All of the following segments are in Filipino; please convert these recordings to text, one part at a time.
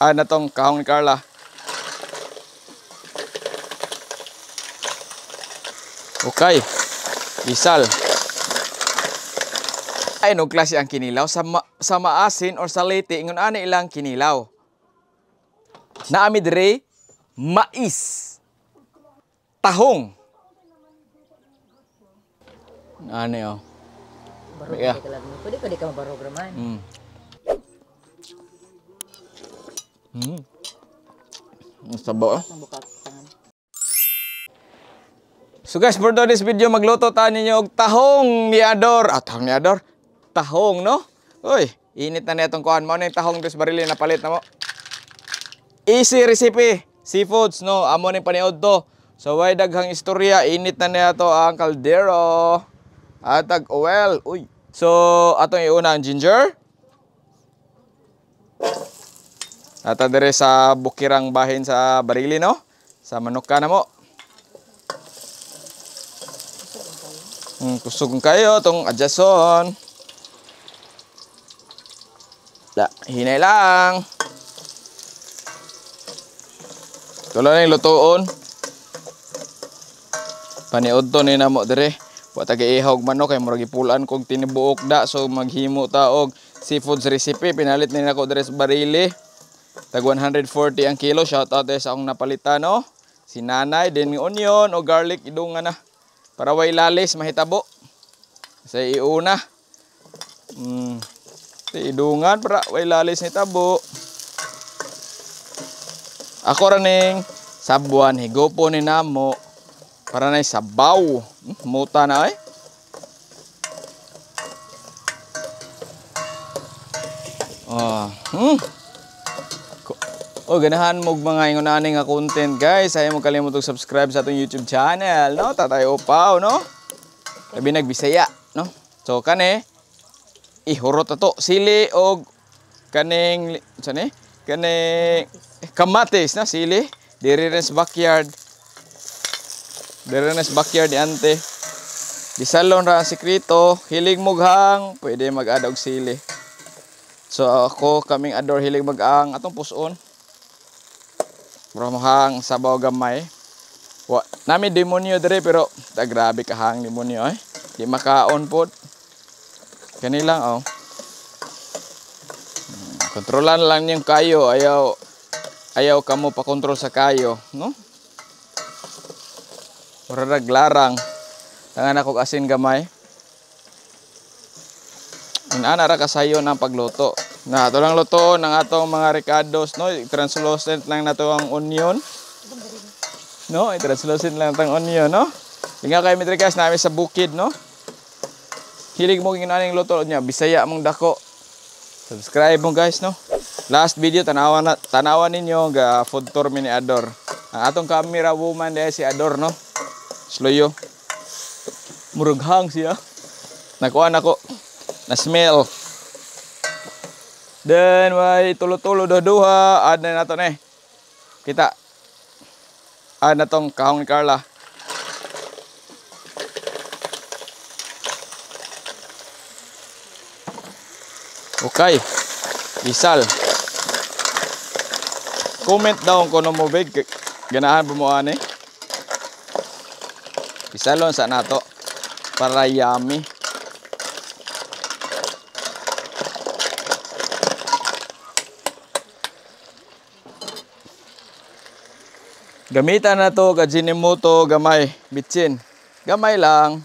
ano tong kahong ni Carla. Okay. Isal. Ay no klase ang kinilaw sa ma sa maasin or sa leite ingon ana ilang kinilaw. Naami dire mais. Tahong. Ano oh. yo? Barog yeah. ka lang. Pwede pwede ka mabarograman. Mm. Hmm. Ang sabo ah. So guys, for this video, magluto tayo ninyo og tahong miador. Ah, tahong miador? Tahong, no? Uy, init na netong kuhan mo. Ano yung tahong dos barili na palit na mo? Easy recipe. Seafoods, no? Amo na yung paniod to. So, way daghang istorya. Init na neto ang kaldero. At ag well. Uy. So, atong iuna ang ginger. Ata dere sa bukirang bahin sa barili no? Sa manok ka na mo. Hmm, kusog kayo tong adjason. La, hinay lang. Tulo na yung lutuon. Paniod to ni namo dere. Wata kay ihog manok kay murag ipulan kong tinibuok da so maghimo ta og seafood recipe pinalit ni nako dere sa barili. Tag 140 ang kilo. Shout out eh sa akong napalitan, no? Oh. Si nanay, din onion o garlic, idong na. Para way lalis, mahitabo. Sa iuna. Mm. idungan, para way lalis ni Ako raning sabuan higopo ni namo para na sabaw. Hmm, muta na ay. Eh. Oh. Hmm. O oh, ganahan mo mga ingunaning nga content guys. Ay mo kalimutog subscribe sa atong YouTube channel, no? Tatay Opaw, no? Labi nagbisaya, no? So kani ihurot ato sili og kaning sani? Eh? Kaning kamatis na sili diri backyard. Diri backyard ni ante. salon ra sikreto, hilig mughang, pwede mag-add sili. So ako kaming adore, hilig mag-ang atong puson. Muramahang sabaw gamay. Wa, nami demonyo dere pero ta grabe kahang demonyo eh. Di makaon pod. Kani lang oh. Hmm, kontrolan lang yung kayo, ayaw ayaw kamo pa kontrol sa kayo, no? Ora naglarang. Tangan ako asin gamay. Inana ra kasayo ng pagluto. Na ito lang luto ng atong mga ricados, no? translucent lang nato ang onion. No, translucent lang tang onion, no? Tinga kay mitrikas namin sa bukid, no? Hilig mo ginaning ano luto niya, Bisaya mong dako. Subscribe mo guys, no? Last video tanawan na tanawan ninyo ga ah, food tour mini Ador. Ang atong camera woman dahil si Ador, no? Sloyo. Murughang siya. Nakuha nako. Na smell. Dan wahai tulu-tulu dah dua ada nato tahu Kita ada nato kaung ni Carla. Okay. Misal, Comment down kono no mo big ganahan bumo ani. Isal lon lah sa nato para yummy. Gamitan na to, kajinin mo gamay, bitsin. Gamay lang.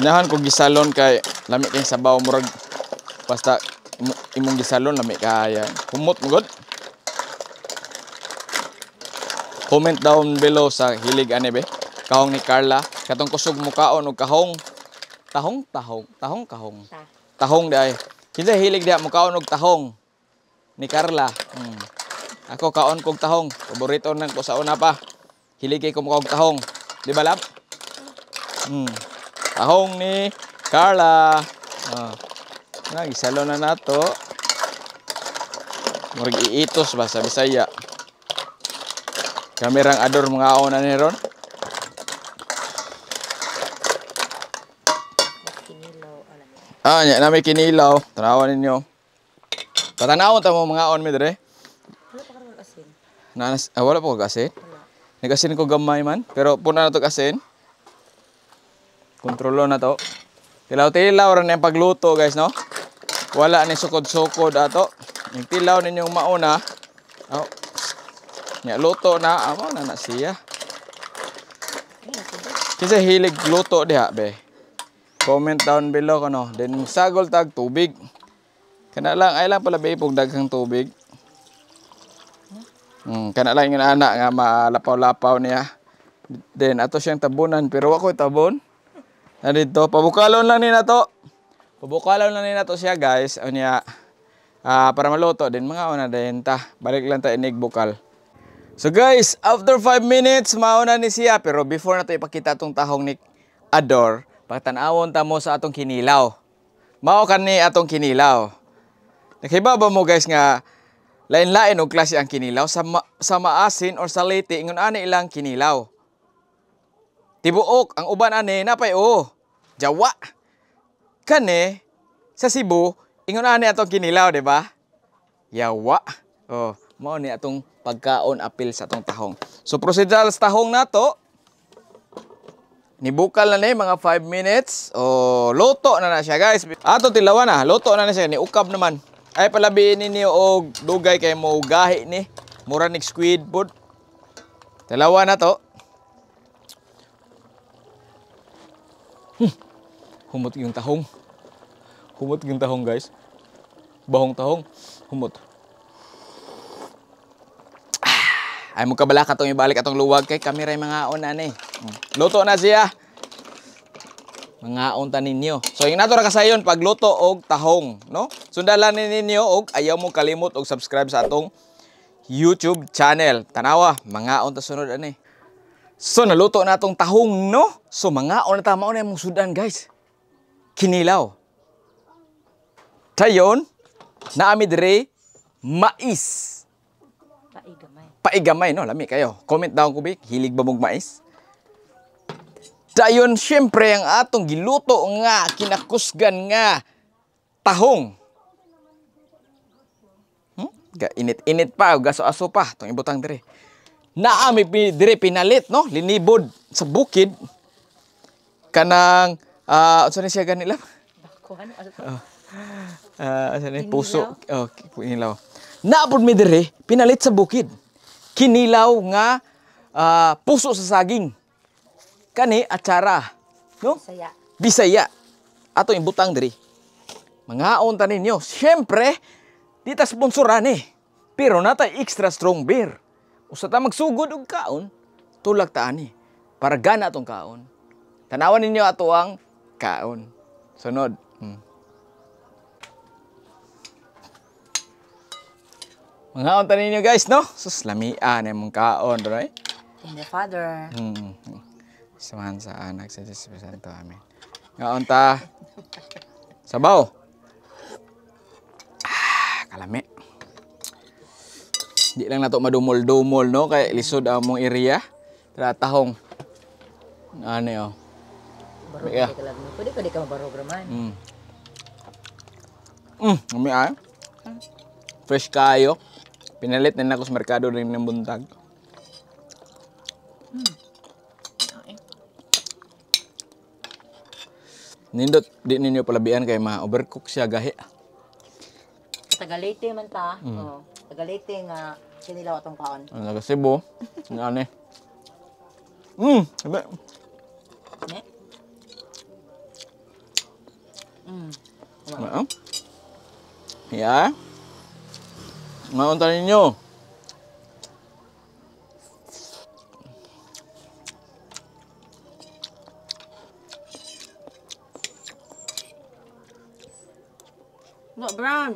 Inahan ko gisalon kay lami kay sabaw murag basta imong gisalon lamik kaya. Humot mo god. Comment down below sa hilig ani be. Kahong ni Carla, katong kusog mukaon og kahong tahong tahong tahong kahong. Tahong day. Kinsa hilig diha mukaon og tahong ni Carla. Hmm. Ako kaon kog tahong. Paborito nang ko sa una pa. Hilig kay kumukaon tahong. Di ba lab? Hmm. Tahong ni Carla. Oh. Ah. Nagisalo na nato. Murag iitos ba sa Bisaya. Kamerang ador mga auna ni Ron. Ah, nya nami kinilaw. Tanawan ninyo. Tatanawon ta mo mga on mi dire. Wala pa karon asin. Nanas, ah, wala pa ko asin. Nagasin ko gamay man, pero puna na to asin. Kontrolo na to. Tilaw-tilaw rin yung pagluto guys, no? Wala ni sukod-sukod ato. Yung tilaw ninyong mauna. Oh, nga luto na amo na na siya. Kinsa hilig luto diha be? Comment down below kano. Then sagol tag tubig. Kana lang ay lang pala be pug daghang tubig. Mm, kana lang yung anak nga malapaw-lapaw niya. Then ato siyang tabunan pero ako tabon. Na dito pabukalon lang ni na to. Pabukalon lang ni na to siya guys. Unya. uh, ah, para maluto din mga una din ta. Balik lang ta inig bukal. So guys, after 5 minutes, mauna ni siya. Pero before na to ipakita itong tahong ni Ador, patanawon ta mo sa atong kinilaw. Mao ka ni atong kinilaw. Nakiba ba mo guys nga lain-lain og klase ang kinilaw sa, ma sa maasin or sa late ingon ani ilang kinilaw. Tibuok ang uban ani napay o oh, jawa. Kani sa Cebu ingon ani atong kinilaw, di ba? Yawa. Oh mao ni atong pagkaon apil sa atong tahong. So procedural sa tahong nato nibukal na ni mga 5 minutes Oh, luto na na siya guys. Ato tilawan na, luto na na siya ni ukab naman. Ay palabihin ninyo og dugay kay mo gahi ni mura ni squid food. Tilawan na to. Hmm. Humot yung tahong. Humot yung tahong guys. Bahong tahong. Humot. Ay mo kabala ka tong ibalik atong luwag kay kamera yung mga on ni. Luto na siya. Mga on ta ninyo. So yung natura ka sayon pagluto og tahong, no? Sundalan ninyo og ayaw mo kalimot og subscribe sa atong YouTube channel. Tanawa, mga on ta sunod ani. So naluto na atong tahong, no? So mga on ta mao na yung sudan, guys. Kinilaw. Tayon, naamid re mais paigamay, no? Lami kayo. Comment down ko, Bik. Hilig ba mong mais? Dayon, syempre, ang atong giluto nga, kinakusgan nga, tahong. Hmm? Init-init pa, gaso-aso pa. Itong ibutang dire. Naami dire pinalit, no? Linibod sa bukid. Kanang, ah, uh, ni siya ganila? Dakuhan, ano to? Oh. Uh, ano puso. Oh, okay, inilaw. Naapod mi dire, pinalit sa bukid kinilaw nga uh, puso sa saging. Kani acara. no? Bisaya. Bisaya. Ato yung butang diri. Mga onta ninyo, syempre di ta sponsoran eh. Pero natay extra strong beer. Usa ta magsugod og kaon, tulak ta ani para gana atong kaon. Tanawan ninyo ato ang kaon. Sunod. Hmm. Mga unta ninyo guys, no? Sus, lamian yung mong kaon, right? In the Father. Hmm. Samahan sa anak sa Jesus Santo. Amen. Nga unta. Sabaw. Ah, kalami. Di lang nato madumol-dumol, no? Kay lisod ang mong area. tahong. Ano yun? Barog ka lang. Pwede ka di ka mabarograman. Hmm. Hmm, lamian. Fresh kayo. Pinalit na ako sa merkado rin ng buntag. Hmm. Okay. Nindot, di ninyo palabian kay ma-overcook siya gahi. Tagalete man ta. Mm. Oh, tagalete nga kinilaw atong kaon. Ang taga sibo. nga ni. Mm, sabi. Ne? Mm. Wow. Ano? Yeah. Mga unta ninyo. Not brown.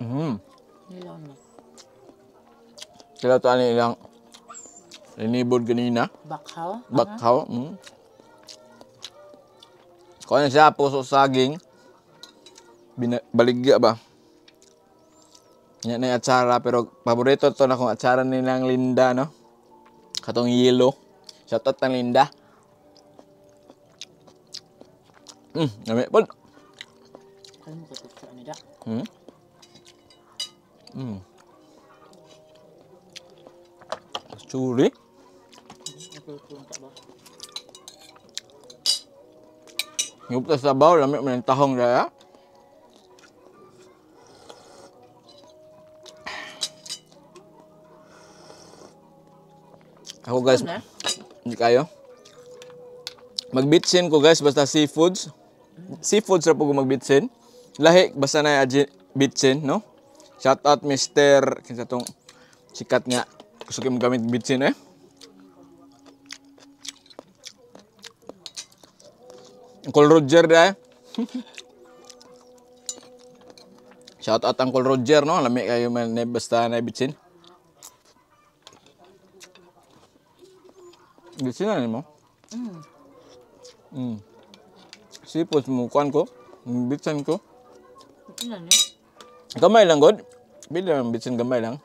Hmm. Sila to ani ilang linibod kanina. Bakau. Bakau, hmm. -huh. Mm. Kung ano siya, puso saging bina, gak ba? Nya na acara pero paborito to na kong acara ni nang Linda no. Katong yellow. Shout out nang Linda. Hmm, ngami pun. Hmm. Hmm. Curi. Ngup tas sabau lamik menentahong dah ya. Hmm. Ako guys, okay. Eh? hindi kayo. Magbitsin ko guys, basta seafoods. Seafoods na po ko magbitsin. Lahi, basta na bitsin, no? Shout out Mr. Kinsa tong sikat nga. Gusto kayo gamit bitsin eh. Uncle Roger na eh. Shout out Uncle Roger, no? Lami kayo man, eh, basta na bitsin. Gisinan mo? Mm. Mm. Sipos mo, kuan ko. Bitsan ko. Gisinan eh. Gamay lang, God. Bila lang, bitsan gamay lang.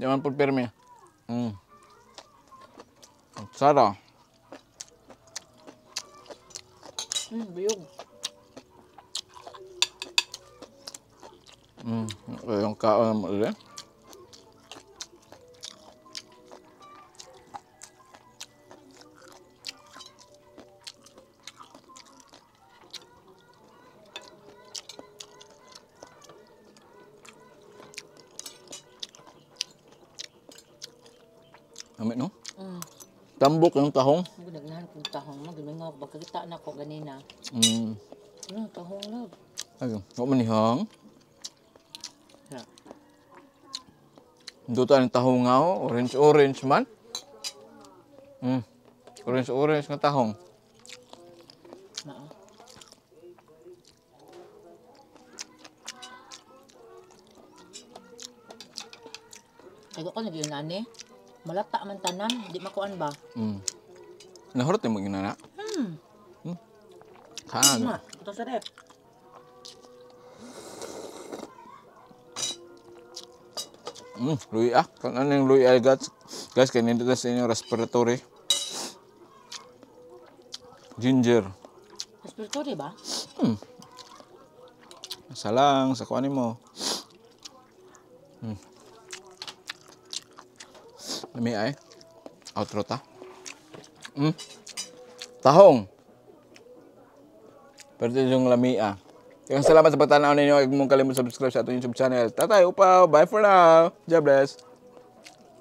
Diyan po permi. Mm. Sara. Mm, biyog. Mm, yung kaon mo ulit. Tambok ng tahong? Nagnan ko tahong. Magmingaw ko. Bakit kita nak ko ganina? Hmm. Ano tahong lab? Ay, ako manihang. Yeah. Doon Orange-orange man. Hmm. Orange-orange ng tahong. Ayo ha. kau lagi nane. Malata man tanan, di makuan ba? Mm. Nahurot yung mga ginana? Hmm. Hmm. Kaan? Ma, ito sa rep. Mm, Louis ah. Kanan yung Louis ah, guys. Guys, kainin dito sa inyo respiratory. Ginger. Respiratory ba? Hmm. Salang, sa kuanin mo. Hmm. Lemi ai. Outro ta. Hmm. Tahong. Perti jung lemi ah. Yang selamat sempat tanah ini, kalian mau subscribe satu YouTube channel. Tata, upa, bye for now. God bless.